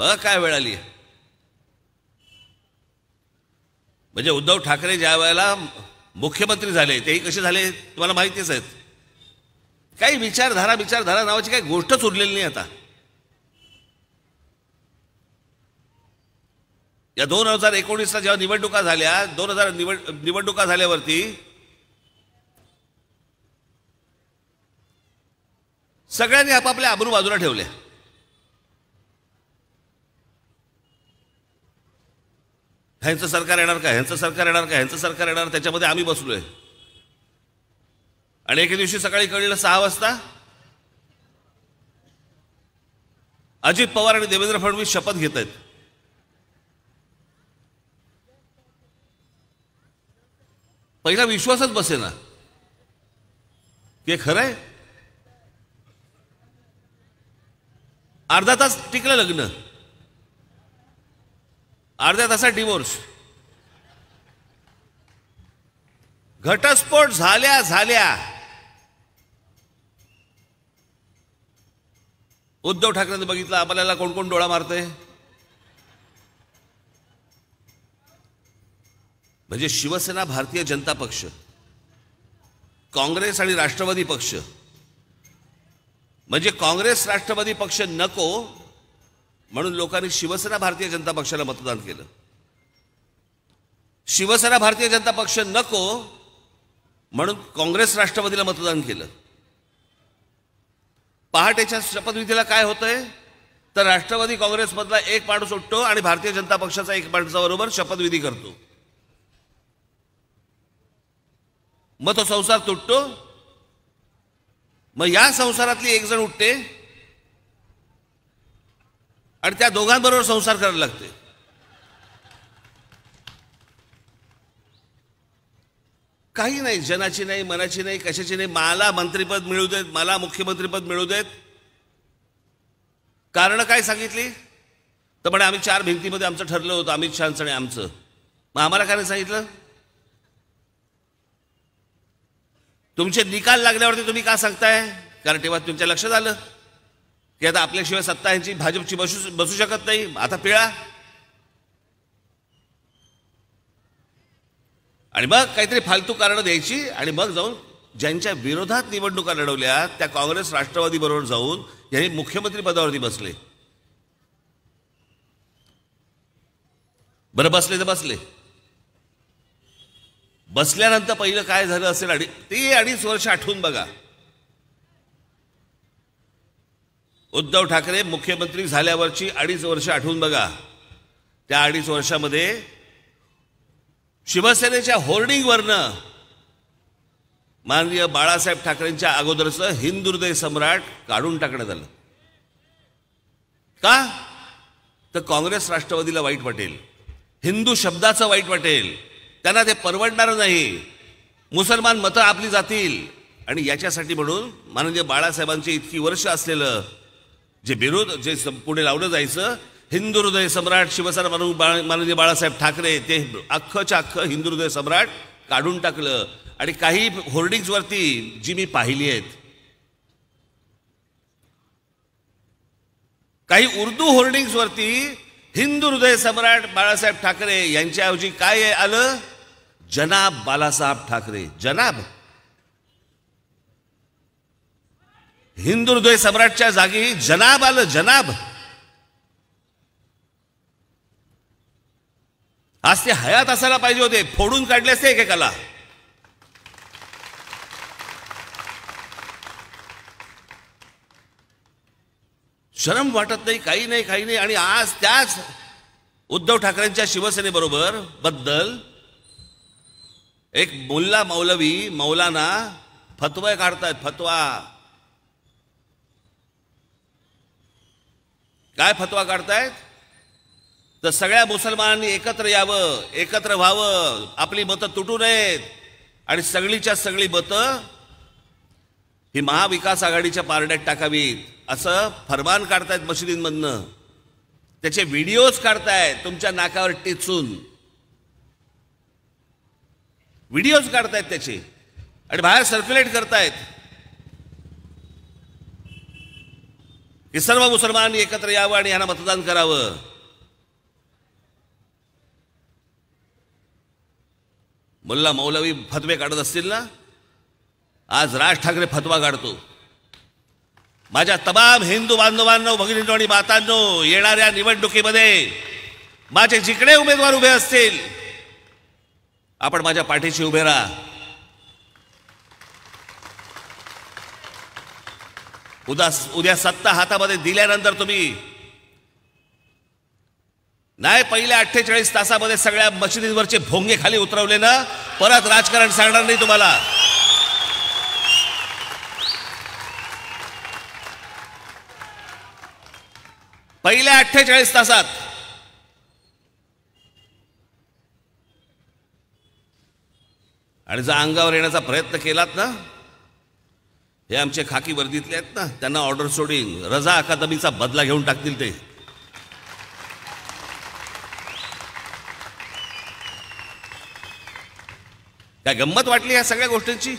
बघा काय वेळ आली म्हणजे उद्धव ठाकरे ज्या वेळेला मुख्यमंत्री झाले तेही कसे झाले तुम्हाला माहितीच आहेत काही विचारधारा विचारधारा नावाची काही गोष्टच उरलेली नाही आता या दोन हजार एकोणीसला जेव्हा निवडणुका झाल्या दोन हजार निवडणुका झाल्यावरती सगळ्यांनी आपापल्या आबरू बाजूला ठेवल्या ह्यांचं सरकार येणार का ह्यांचं सरकार येणार का ह्यांचं सरकार येणार त्याच्यामध्ये आम्ही बसलोय आणि एके दिवशी सकाळी कळलं सहा वाजता अजित पवार आणि देवेंद्र फडणवीस शपथ घेत आहेत पहिला विश्वासच बसे ना की खरं अर्धा तास टिकलं लग्न अर्ध्या तासात डिवोर्स घटस्फोट झाल्या झाल्या उद्धव ठाकरेंनी बघितलं आपल्याला कोण कोण डोळा मारते म्हणजे शिवसेना भारतीय जनता पक्ष काँग्रेस आणि राष्ट्रवादी पक्ष म्हणजे काँग्रेस राष्ट्रवादी पक्ष नको म्हणून लोकांनी शिवसेना भारतीय जनता पक्षाला मतदान केलं शिवसेना भारतीय जनता पक्ष नको म्हणून काँग्रेस राष्ट्रवादीला मतदान केलं पहाटेच्या शपथविधीला काय होतंय तर राष्ट्रवादी काँग्रेसमधला एक माणूस उठतो आणि भारतीय जनता पक्षाचा एक बरोबर शपथविधी करतो मग तो संसार तुटतो मग या संसारातली एक जण उठते आणि त्या दोघांबरोबर संसार करायला लागते काही नाही जनाची नाही मनाची नाही कशाची नाही मला मंत्रीपद मिळू देत मला मुख्यमंत्रीपद मिळू देत कारण काय सांगितली तर म्हणे आम्ही चार भिंतीमध्ये आमचं ठरलं होतं अमित शहाचं आणि आमचं मग आम्हाला काय सांगितलं तुमचे निकाल लागल्यावरती तुम्ही का सांगताय कारण तेव्हा तुमच्या लक्षात आलं की आता आपल्याशिवाय सत्ता यांची भाजपची बसू बसू शकत नाही आता पिळा आणि मग काहीतरी फालतू कारणं द्यायची आणि मग जाऊन ज्यांच्या विरोधात निवडणुका लढवल्या त्या काँग्रेस राष्ट्रवादी बरोबर जाऊन यांनी मुख्यमंत्री पदावरती बसले बरं बसले तर बसले बसल्यानंतर पहिलं काय झालं असेल अडी ते अडीच वर्ष आठवून बघा उद्धव ठाकरे मुख्यमंत्री झाल्यावरची अडीच वर्ष आठवून बघा त्या अडीच वर्षामध्ये शिवसेनेच्या होर्डिंगवरनं माननीय बाळासाहेब ठाकरेंच्या अगोदरचं हृदय सम्राट काढून टाकण्यात आलं का तर काँग्रेस राष्ट्रवादीला वाईट वाटेल हिंदू शब्दाचं वाईट वाटेल त्यांना ते परवडणार नाही मुसलमान मतं आपली जातील आणि याच्यासाठी म्हणून माननीय बाळासाहेबांची इतकी वर्ष असलेलं जे विरोध जे पुढे लावलं जायचं हिंदू हृदय सम्राट शिवसेना माननीय बाळासाहेब ठाकरे ते अख्खच्या अख्खं हिंदू हृदय सम्राट काढून टाकलं आणि काही होर्डिंग्सवरती जी मी पाहिली आहेत काही उर्दू होर्डिंग्सवरती हिंदू हृदय सम्राट बाळासाहेब ठाकरे यांच्याऐवजी काय आलं जनाब बाळासाहेब ठाकरे जनाब हिंदुर्द्वय सम्राटच्या जागी जनाब आलं जनाब आज ते हयात असायला पाहिजे होते फोडून काढले असते एकेकाला शरम वाटत नाही काही नाही काही नाही आणि आज त्याच उद्धव ठाकरेंच्या शिवसेनेबरोबर बद्दल एक मुल्ला मौलवी मौलाना फतवा काढतायत फतवा काय फतवा काढतायत तर सगळ्या मुसलमानांनी एकत्र यावं एकत्र व्हावं आपली मतं तुटू नयेत आणि सगळीच्या सगळी मतं ही महाविकास आघाडीच्या पारड्यात टाकावीत असं फरमान काढतायत मशिदींमधनं त्याचे व्हिडिओज काढतायत तुमच्या नाकावर टिचून व्हिडिओज काढतायत त्याचे आणि बाहेर सर्क्युलेट करतायत हे सर्व मुसलमान एकत्र यावं आणि यांना मतदान करावं मुल्ला मौलवी फतवे काढत असतील ना आज राज ठाकरे फतवा काढतो माझ्या तमाम हिंदू बांधवांनो भगिनींनो आणि मातांनो येणाऱ्या निवडणुकीमध्ये माझे जिकडे उमेदवार उभे असतील आपण माझ्या पाठीशी उभे राहा उद्या उद्या सत्ता हातामध्ये दिल्यानंतर तुम्ही नाही पहिल्या अठ्ठेचाळीस तासामध्ये सगळ्या मशिदींवरचे भोंगे खाली उतरवले ना परत राजकारण सांगणार नाही तुम्हाला पहिल्या अठ्ठेचाळीस तासात आणि जर अंगावर येण्याचा प्रयत्न केलात ना हे आमचे खाकी वर्दीतले आहेत ना त्यांना ऑर्डर सोडीन रजा अकादमीचा बदला घेऊन टाकतील ते काय गंमत वाटली या सगळ्या गोष्टींची